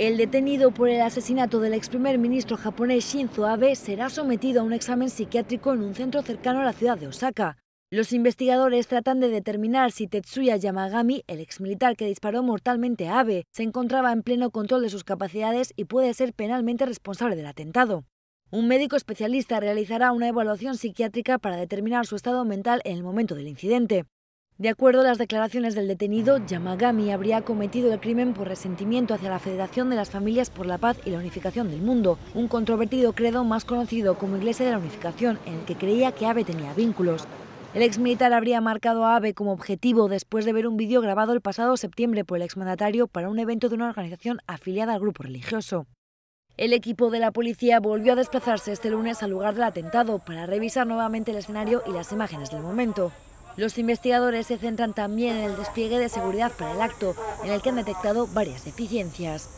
El detenido por el asesinato del ex primer ministro japonés Shinzo Abe será sometido a un examen psiquiátrico en un centro cercano a la ciudad de Osaka. Los investigadores tratan de determinar si Tetsuya Yamagami, el ex militar que disparó mortalmente a Abe, se encontraba en pleno control de sus capacidades y puede ser penalmente responsable del atentado. Un médico especialista realizará una evaluación psiquiátrica para determinar su estado mental en el momento del incidente. De acuerdo a las declaraciones del detenido, Yamagami habría cometido el crimen por resentimiento hacia la Federación de las Familias por la Paz y la Unificación del Mundo, un controvertido credo más conocido como Iglesia de la Unificación, en el que creía que Abe tenía vínculos. El exmilitar habría marcado a Abe como objetivo después de ver un vídeo grabado el pasado septiembre por el exmandatario para un evento de una organización afiliada al grupo religioso. El equipo de la policía volvió a desplazarse este lunes al lugar del atentado para revisar nuevamente el escenario y las imágenes del momento. Los investigadores se centran también en el despliegue de seguridad para el acto, en el que han detectado varias deficiencias.